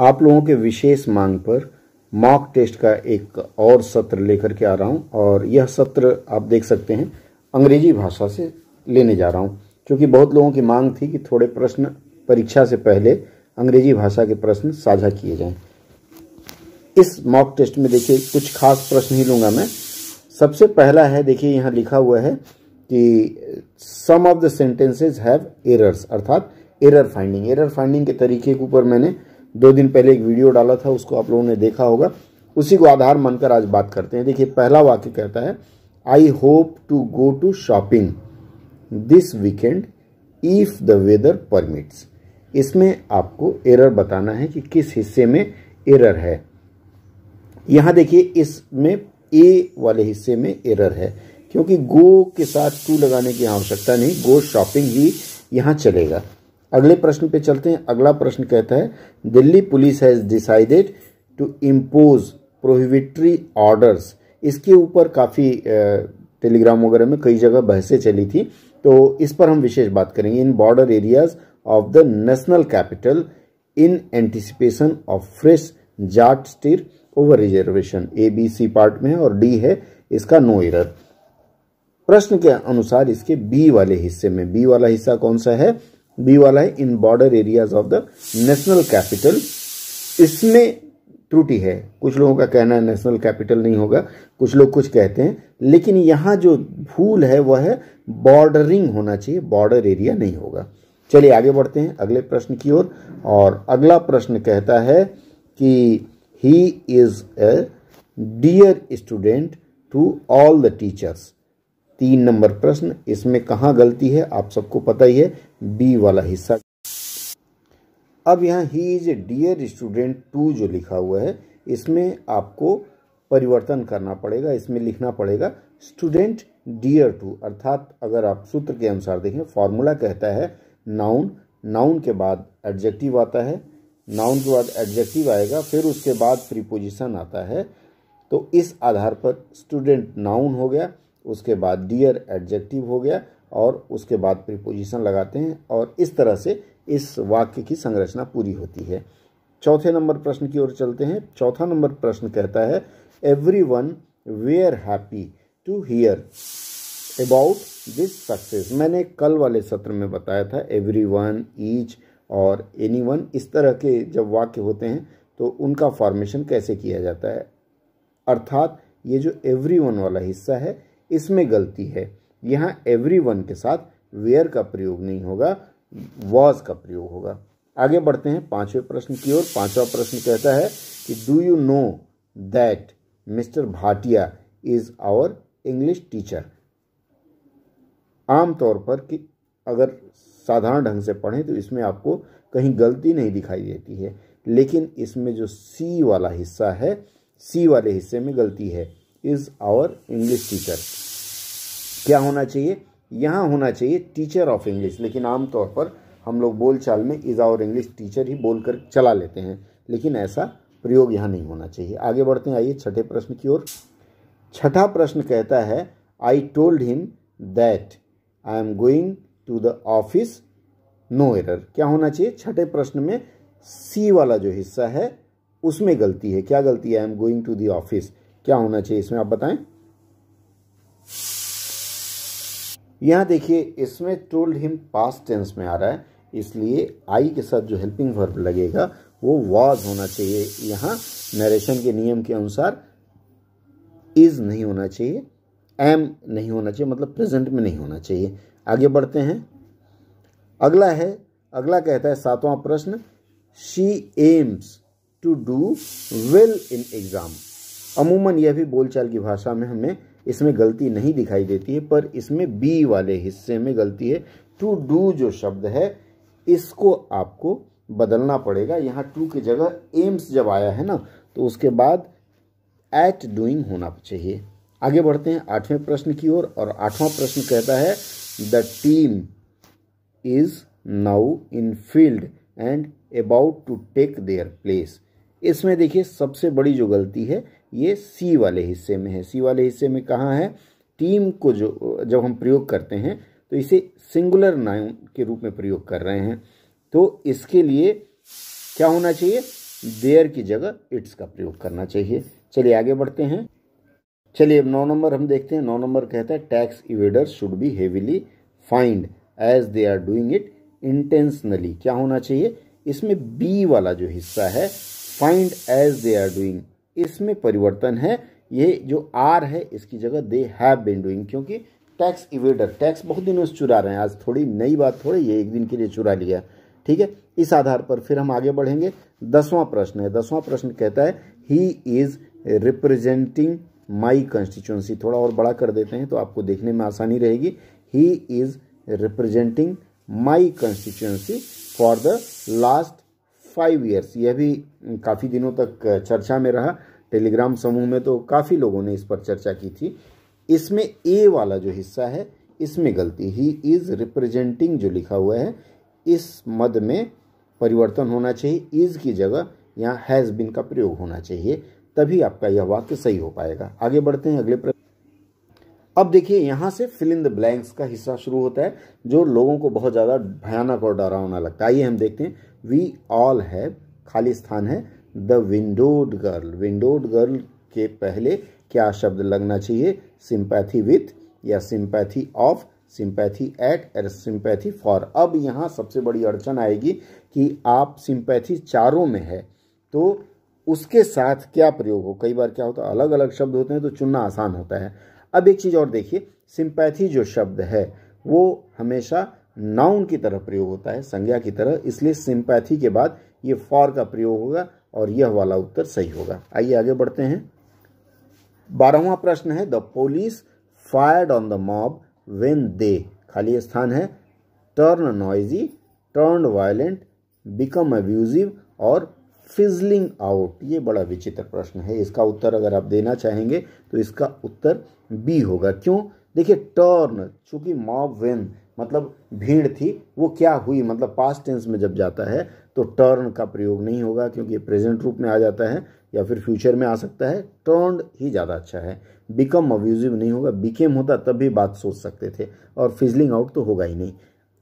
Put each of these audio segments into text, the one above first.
आप लोगों के विशेष मांग पर मॉक टेस्ट का एक और सत्र लेकर के आ रहा हूं और यह सत्र आप देख सकते हैं अंग्रेजी भाषा से लेने जा रहा हूं क्योंकि बहुत लोगों की मांग थी कि थोड़े प्रश्न परीक्षा से पहले अंग्रेजी भाषा के प्रश्न साझा किए जाएं इस मॉक टेस्ट में देखिए कुछ खास प्रश्न ही लूँगा मैं सबसे पहला है देखिए यहाँ लिखा हुआ है कि some of the sentences have errors अर्थात एरर फाइंडिंग एरर फाइंडिंग के तरीके के ऊपर मैंने दो दिन पहले एक वीडियो डाला था उसको आप लोगों ने देखा होगा उसी को आधार मानकर आज बात करते हैं देखिए पहला वाक्य कहता है I hope to go to shopping this weekend if the weather permits इसमें आपको एरर बताना है कि किस हिस्से में एरर है यहां देखिए इसमें ए वाले हिस्से में एरर है क्योंकि गो के साथ टू लगाने की आवश्यकता नहीं गो शॉपिंग ही यहाँ चलेगा अगले प्रश्न पे चलते हैं अगला प्रश्न कहता है Delhi police has decided to impose prohibitory orders इसके ऊपर काफ़ी टेलीग्राम वगैरह में कई जगह बहसें चली थी तो इस पर हम विशेष बात करेंगे in border areas of the national capital in anticipation of fresh Jat stir over reservation A B C part में है और डी है इसका नो एरर प्रश्न के अनुसार इसके बी वाले हिस्से में बी वाला हिस्सा कौन सा है बी वाला है in border areas of the national capital इसमें त्रुटि है कुछ लोगों का कहना है नेशनल कैपिटल नहीं होगा कुछ लोग कुछ कहते हैं लेकिन यहाँ जो भूल है वह है बॉर्डरिंग होना चाहिए बॉर्डर एरिया नहीं होगा चलिए आगे बढ़ते हैं अगले प्रश्न की ओर और, अगला प्रश्न कहता है कि he is a dear student to all the teachers तीन नंबर प्रश्न इसमें कहाँ गलती है आप सबको पता ही है बी वाला हिस्सा अब यहाँ he is a dear student to जो लिखा हुआ है इसमें आपको परिवर्तन करना पड़ेगा इसमें लिखना पड़ेगा स्टूडेंट डियर टू अर्थात अगर आप सूत्र के अनुसार देखें फॉर्मूला कहता है नाउन नाउन के बाद एडजेक्टिव आता है नाउन के बाद एडजेक्टिव आएगा फिर उसके बाद प्रीपोजिशन आता है तो इस आधार पर स्टूडेंट नाउन हो गया उसके बाद डियर एडजेक्टिव हो गया और उसके बाद प्रिपोजिशन लगाते हैं और इस तरह से इस वाक्य की संरचना पूरी होती है चौथे नंबर प्रश्न की ओर चलते हैं चौथा नंबर प्रश्न कहता है everyone were happy to hear about this success मैंने कल वाले सत्र में बताया था एवरी वन ईच और एनी वन इस तरह के जब वाक्य होते हैं तो उनका फॉर्मेशन कैसे किया जाता है अर्थात ये जो एवरी वन वाला हिस्सा है इसमें गलती है यहाँ एवरी वन के साथ वेयर का प्रयोग नहीं होगा वॉज का प्रयोग होगा आगे बढ़ते हैं पांचवें प्रश्न की ओर पांचवा प्रश्न कहता है कि do you know that mister Bhatia is our English teacher आमतौर पर कि अगर साधारण ढंग से पढ़ें तो इसमें आपको कहीं गलती नहीं दिखाई देती है लेकिन इसमें जो सी वाला हिस्सा है सी वाले हिस्से में गलती है इज़ आवर इंग्लिश टीचर क्या होना चाहिए यहाँ होना चाहिए टीचर ऑफ इंग्लिश लेकिन आमतौर पर हम लोग बोलचाल में इज़ और इंग्लिश टीचर ही बोलकर चला लेते हैं लेकिन ऐसा प्रयोग यहाँ नहीं होना चाहिए आगे बढ़ते हैं आइए छठे प्रश्न की ओर छठा प्रश्न कहता है I told him that I am going to the office no error क्या होना चाहिए छठे प्रश्न में सी वाला जो हिस्सा है उसमें गलती है क्या गलती है I am going to the office क्या होना चाहिए इसमें आप बताएं यहाँ देखिए इसमें टोल्ड हिम पास्ट टेंस में आ रहा है इसलिए आई के साथ जो हेल्पिंग वर्ब लगेगा वो वाज होना चाहिए यहाँ नरेशन के नियम के अनुसार इज नहीं होना चाहिए एम नहीं होना चाहिए मतलब प्रेजेंट में नहीं होना चाहिए आगे बढ़ते हैं अगला है अगला कहता है सातवां प्रश्न she aims to do well in exam अमूमन यह भी बोलचाल की भाषा में हमें इसमें गलती नहीं दिखाई देती है पर इसमें बी वाले हिस्से में गलती है टू डू जो शब्द है इसको आपको बदलना पड़ेगा यहाँ टू की जगह एम्स जब आया है ना तो उसके बाद एट डूइंग होना चाहिए आगे बढ़ते हैं आठवें प्रश्न की ओर और, और आठवां प्रश्न कहता है the team is now in field and about to take their place इसमें देखिए सबसे बड़ी जो गलती है ये सी वाले हिस्से में है सी वाले हिस्से में कहाँ है टीम को जो जब हम प्रयोग करते हैं तो इसे सिंगुलर नाउन के रूप में प्रयोग कर रहे हैं तो इसके लिए क्या होना चाहिए देयर की जगह इट्स का प्रयोग करना चाहिए चलिए आगे बढ़ते हैं चलिए अब नौ नंबर हम देखते हैं नौ नंबर कहता है tax evader should be heavily fined as they are doing it intentionally क्या होना चाहिए इसमें बी वाला जो हिस्सा है fined as they are doing इसमें परिवर्तन है ये जो आर है इसकी जगह दे हैव बिन डूइंग क्योंकि टैक्स इवेडर टैक्स बहुत दिनों से चुरा रहे हैं आज थोड़ी नई बात थोड़ी ये एक दिन के लिए चुरा लिया ठीक है इस आधार पर फिर हम आगे बढ़ेंगे दसवां प्रश्न है दसवां प्रश्न कहता है he is representing my constituency थोड़ा और बड़ा कर देते हैं तो आपको देखने में आसानी रहेगी he is representing my constituency for the last five years यह भी काफ़ी दिनों तक चर्चा में रहा टेलीग्राम समूह में तो काफ़ी लोगों ने इस पर चर्चा की थी इसमें ए वाला जो हिस्सा है इसमें गलती ही इज रिप्रेजेंटिंग जो लिखा हुआ है इस मद में परिवर्तन होना चाहिए इज की जगह यहाँ हैज़ बिन का प्रयोग होना चाहिए तभी आपका यह वाक्य सही हो पाएगा आगे बढ़ते हैं अगले प्रश्न अब देखिए यहाँ से फिल इन द ब्लैंक्स का हिस्सा शुरू होता है जो लोगों को बहुत ज़्यादा भयानक और डरावना लगता है आइए हम देखते हैं वी ऑल हैव खाली स्थान है the widowed girl widowed girl के पहले क्या शब्द लगना चाहिए सिंपैथी विथ या sympathy of sympathy at uh sympathy for अब यहाँ सबसे बड़ी अड़चन आएगी कि आप सिंपैथी चारों में है तो उसके साथ क्या प्रयोग हो कई बार क्या होता है अलग अलग शब्द होते हैं तो चुनना आसान होता है अब एक चीज़ और देखिए सिंपैथी जो शब्द है वो हमेशा नाउन की तरह प्रयोग होता है संज्ञा की तरह इसलिए सिंपैथी के बाद ये फॉर का प्रयोग होगा और यह वाला उत्तर सही होगा आइए आगे बढ़ते हैं बारहवा प्रश्न है the police fired on the mob when they खाली स्थान है turn noisy turn violent become abusive और फिजलिंग आउट ये बड़ा विचित्र प्रश्न है इसका उत्तर अगर आप देना चाहेंगे तो इसका उत्तर बी होगा क्यों देखिए टर्न चूंकि मॉब वेन मतलब भीड़ थी वो क्या हुई मतलब पास्ट टेंस में जब जाता है तो टर्न का प्रयोग नहीं होगा क्योंकि प्रेजेंट रूप में आ जाता है या फिर फ्यूचर में आ सकता है टर्न ही ज़्यादा अच्छा है बिकम अब्यूजिव नहीं होगा बिकेम होता तब भी बात सोच सकते थे और फिजलिंग आउट तो होगा ही नहीं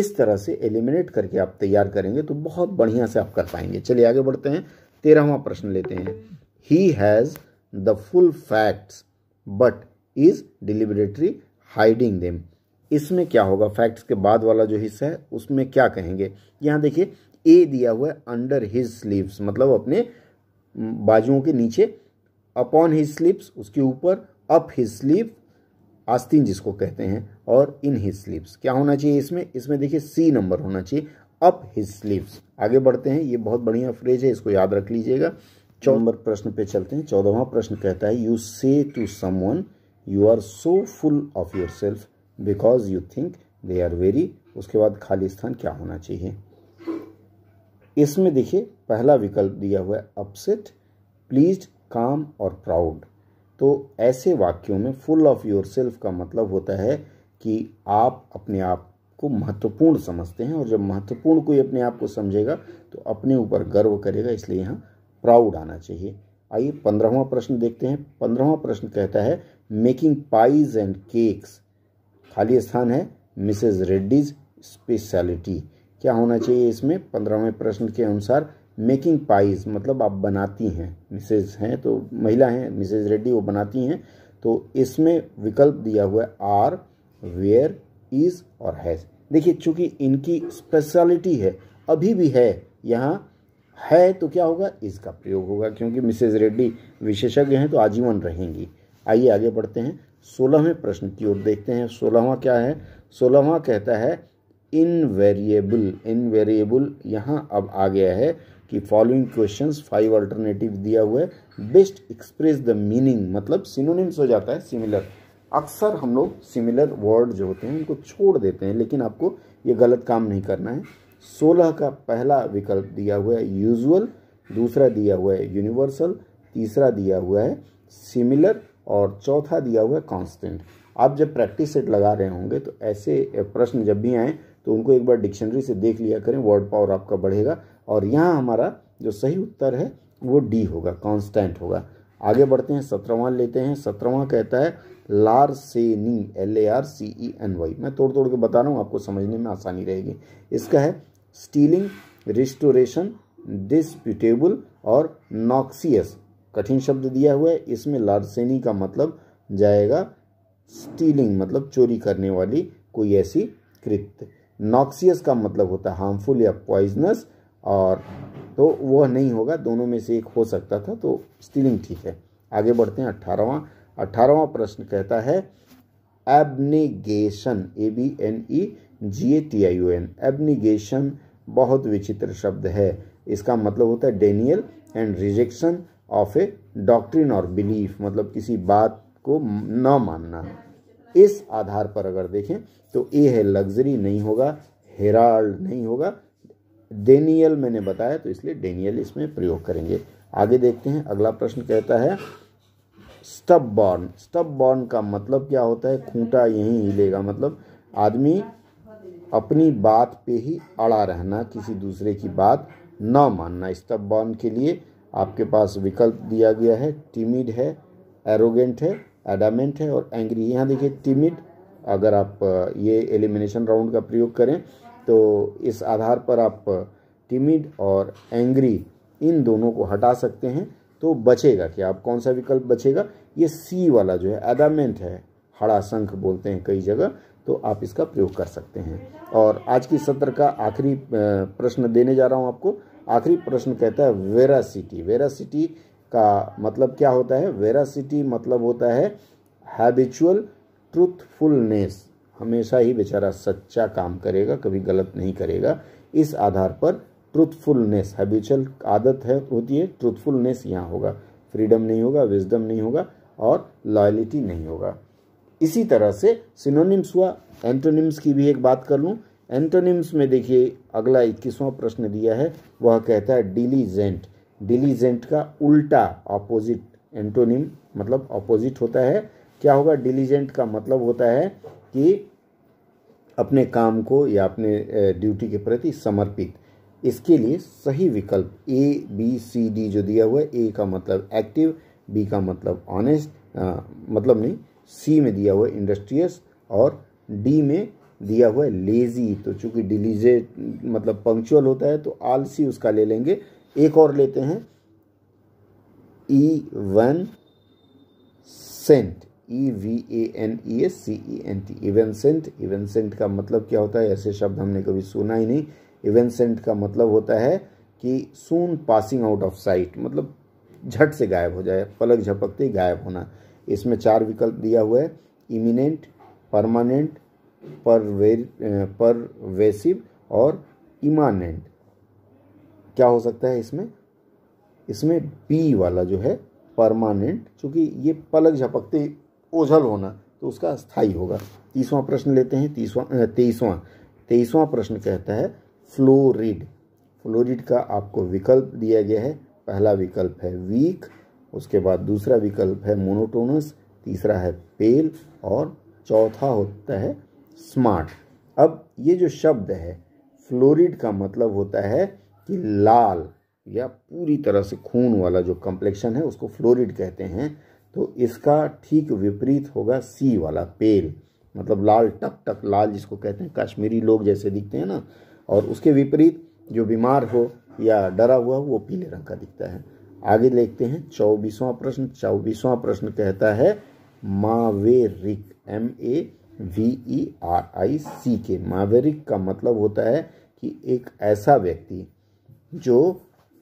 इस तरह से एलिमिनेट करके आप तैयार करेंगे तो बहुत बढ़िया से आप कर पाएंगे चलिए आगे बढ़ते हैं तेरहवा प्रश्न लेते हैं he has the full facts but is deliberately hiding them इसमें क्या होगा फैक्ट्स के बाद वाला जो हिस्सा है उसमें क्या कहेंगे यहाँ देखिए ए दिया हुआ है अंडर हिज स्लीव्स मतलब अपने बाजुओं के नीचे अपॉन हिज स्लीव्स उसके ऊपर अप हिज स्लीव आस्तीन जिसको कहते हैं और इन हिज स्लीव्स क्या होना चाहिए इसमें इसमें देखिए सी नंबर होना चाहिए अप हिज स्लीव्स आगे बढ़ते हैं ये बहुत बढ़िया फ्रेज है इसको याद रख लीजिएगा चौदह नंबर प्रश्न पे चलते हैं चौदहवा प्रश्न कहता है you say to someone you are so full of yourself because you think they are very उसके बाद खाली स्थान क्या होना चाहिए इसमें देखिए पहला विकल्प दिया हुआ है अपसेट प्लीज काम और प्राउड तो ऐसे वाक्यों में फुल ऑफ योर सेल्फ का मतलब होता है कि आप अपने आप को महत्वपूर्ण समझते हैं और जब महत्वपूर्ण कोई अपने आप को समझेगा तो अपने ऊपर गर्व करेगा इसलिए यहाँ प्राउड आना चाहिए आइए पंद्रहवा प्रश्न देखते हैं पंद्रहवा प्रश्न कहता है मेकिंग पाइज एंड केक्स खाली स्थान है मिसेज रेड्डीज स्पेशलिटी क्या होना चाहिए इसमें पंद्रहवें प्रश्न के अनुसार मेकिंग पाइज मतलब आप बनाती हैं मिसेज हैं तो महिला हैं मिसेज रेड्डी वो बनाती हैं तो इसमें विकल्प दिया हुआ है आर वेयर इज और हैज़ देखिए चूंकि इनकी स्पेशलिटी है अभी भी है यहाँ है तो क्या होगा इसका प्रयोग होगा क्योंकि मिसेज रेड्डी विशेषज्ञ हैं तो आजीवन रहेंगी आइए आगे बढ़ते हैं सोलहवें प्रश्न की ओर देखते हैं सोलहवा क्या है सोलहवा कहता है इनवेरिएबल इनवेरिएबल यहाँ अब आ गया है कि फॉलोइंग क्वेश्चंस फाइव अल्टरनेटिव दिया हुआ है बेस्ट एक्सप्रेस द मीनिंग मतलब सिनोनिम्स हो जाता है सिमिलर अक्सर हम लोग सिमिलर वर्ड जो होते हैं उनको छोड़ देते हैं लेकिन आपको ये गलत काम नहीं करना है सोलह का पहला विकल्प दिया हुआ है यूजुअल दूसरा दिया हुआ है यूनिवर्सल तीसरा दिया हुआ है सिमिलर और चौथा दिया हुआ है कांस्टेंट आप जब प्रैक्टिस सेट लगा रहे होंगे तो ऐसे प्रश्न जब भी आएँ तो उनको एक बार डिक्शनरी से देख लिया करें वर्ड पावर आपका बढ़ेगा और यहाँ हमारा जो सही उत्तर है वो डी होगा कांस्टेंट होगा आगे बढ़ते हैं सत्रहवा लेते हैं सत्रहवा कहता है larceny L A R C E N Y मैं तोड़ तोड़ के बता रहा हूँ आपको समझने में आसानी रहेगी इसका है स्टीलिंग रिस्टोरेशन डिस्प्यूटेबल और नॉक्सियस कठिन शब्द दिया हुआ है इसमें लारसेनी का मतलब जाएगा स्टीलिंग मतलब चोरी करने वाली कोई ऐसी कृत्य नॉक्सियस का मतलब होता है हार्मफुल या पॉइजनस और तो वह नहीं होगा दोनों में से एक हो सकता था तो स्टीलिंग ठीक है आगे बढ़ते हैं अट्ठारहवां अट्ठारहवा प्रश्न कहता है abnegation A B N E G A T I O N abnegation बहुत विचित्र शब्द है इसका मतलब होता है denial and rejection of a doctrine और बिलीफ मतलब किसी बात को न मानना इस आधार पर अगर देखें तो ए है लग्जरी नहीं होगा हेराल्ड नहीं होगा डेनियल मैंने बताया तो इसलिए डेनियल इसमें प्रयोग करेंगे आगे देखते हैं अगला प्रश्न कहता है स्टब बॉर्न स्टब बॉर्न का मतलब क्या होता है खूंटा यहीं हिलेगा मतलब आदमी अपनी बात पे ही अड़ा रहना किसी दूसरे की बात न मानना स्टब बॉर्न के लिए आपके पास विकल्प दिया गया है टिमिड है एरोगेंट है एडामेंट है और एंग्री यहाँ देखिए टिमिड अगर आप ये एलिमिनेशन राउंड का प्रयोग करें तो इस आधार पर आप टिमिड और एंग्री इन दोनों को हटा सकते हैं तो बचेगा कि आप कौन सा विकल्प बचेगा ये सी वाला जो है एडामेंट है हड़ा संख बोलते हैं कई जगह तो आप इसका प्रयोग कर सकते हैं और आज की सत्र का आखिरी प्रश्न देने जा रहा हूँ आपको आखिरी प्रश्न कहता है वेरासिटी वेरासिटी का मतलब क्या होता है वेरासिटी मतलब होता है हैबिचुअल ट्रूथफुलनेस हमेशा ही बेचारा सच्चा काम करेगा कभी गलत नहीं करेगा इस आधार पर ट्रूथफुलनेस हैबिचुअल आदत है होती है ट्रूथफुलनेस यहाँ होगा फ्रीडम नहीं होगा विजडम नहीं होगा और लॉयलिटी नहीं होगा इसी तरह से सिनोनिम्स हुआ एंटोनिम्स की भी एक बात कर लूँ एंटोनिम्स में देखिए अगला इक्कीसवां प्रश्न दिया है वह कहता है डिलीजेंट डिलीजेंट का उल्टा ऑपोजिट एंटोनिम मतलब ऑपोजिट होता है क्या होगा डिलीजेंट का मतलब होता है कि अपने काम को या अपने ड्यूटी के प्रति समर्पित इसके लिए सही विकल्प ए बी सी डी जो दिया हुआ है ए का मतलब एक्टिव बी का मतलब ऑनेस्ट मतलब नहीं सी में दिया हुआ इंडस्ट्रियस और डी में दिया हुआ है लेजी तो चूंकि डिलीजेट मतलब पंक्चुअल होता है तो आलसी उसका ले लेंगे एक और लेते हैं evanescent E V A N E S C E N T evanescent का मतलब क्या होता है ऐसे शब्द हमने कभी सुना ही नहीं इवेंसेंट का मतलब होता है कि soon passing out of sight मतलब झट से गायब हो जाए पलक झपकते गायब होना इसमें चार विकल्प दिया हुआ है इमिनेंट परमानेंट पर परवेसिव और इमानेंट क्या हो सकता है इसमें इसमें बी वाला जो है परमानेंट चूँकि ये पलक झपकते ओझल होना तो उसका स्थायी होगा तीसवां प्रश्न लेते हैं तीसवां तेईसवां तेईसवां प्रश्न कहता है फ्लोरिड फ्लोरिड का आपको विकल्प दिया गया है पहला विकल्प है वीक उसके बाद दूसरा विकल्प है मोनोटोनस तीसरा है पेल और चौथा होता है स्मार्ट अब ये जो शब्द है फ्लोरिड का मतलब होता है कि लाल या पूरी तरह से खून वाला जो कम्प्लेक्शन है उसको फ्लोरिड कहते हैं तो इसका ठीक विपरीत होगा सी वाला पेल मतलब लाल टक टक लाल जिसको कहते हैं कश्मीरी लोग जैसे दिखते हैं ना और उसके विपरीत जो बीमार हो या डरा हुआ वो पीले रंग का दिखता है आगे देखते हैं चौबीसवां प्रश्न चौबीसवां प्रश्न कहता है maverick M A V E R I C K maverick का मतलब होता है कि एक ऐसा व्यक्ति जो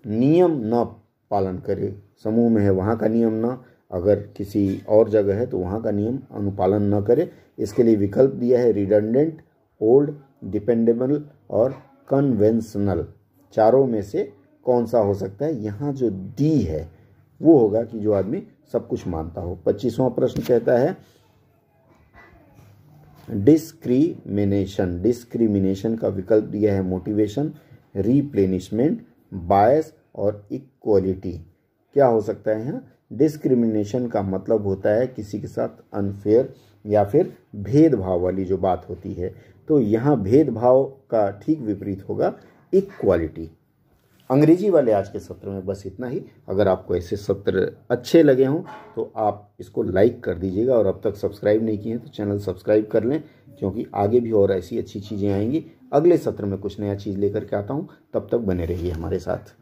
नियम न पालन करे समूह में है वहाँ का नियम ना अगर किसी और जगह है तो वहाँ का नियम अनुपालन न करे इसके लिए विकल्प दिया है रिडंडेंट ओल्ड डिपेंडेबल और कन्वेंशनल चारों में से कौन सा हो सकता है यहाँ जो डी है वो होगा कि जो आदमी सब कुछ मानता हो पच्चीसवां प्रश्न कहता है डिस्क्रिमिनेशन डिस्क्रिमिनेशन का विकल्प दिया है मोटिवेशन रिप्लेनिशमेंट बायस और इक्वलिटी क्या हो सकता है यहाँ डिस्क्रिमिनेशन का मतलब होता है किसी के साथ अनफेयर या फिर भेदभाव वाली जो बात होती है तो यहाँ भेदभाव का ठीक विपरीत होगा इक्वालिटी अंग्रेजी वाले आज के सत्र में बस इतना ही अगर आपको ऐसे सत्र अच्छे लगे हों तो आप इसको लाइक कर दीजिएगा और अब तक सब्सक्राइब नहीं किए हैं तो चैनल सब्सक्राइब कर लें क्योंकि आगे भी और ऐसी अच्छी चीज़ें आएंगी अगले सत्र में कुछ नया चीज़ लेकर के आता हूँ तब तक बने रहिए हमारे साथ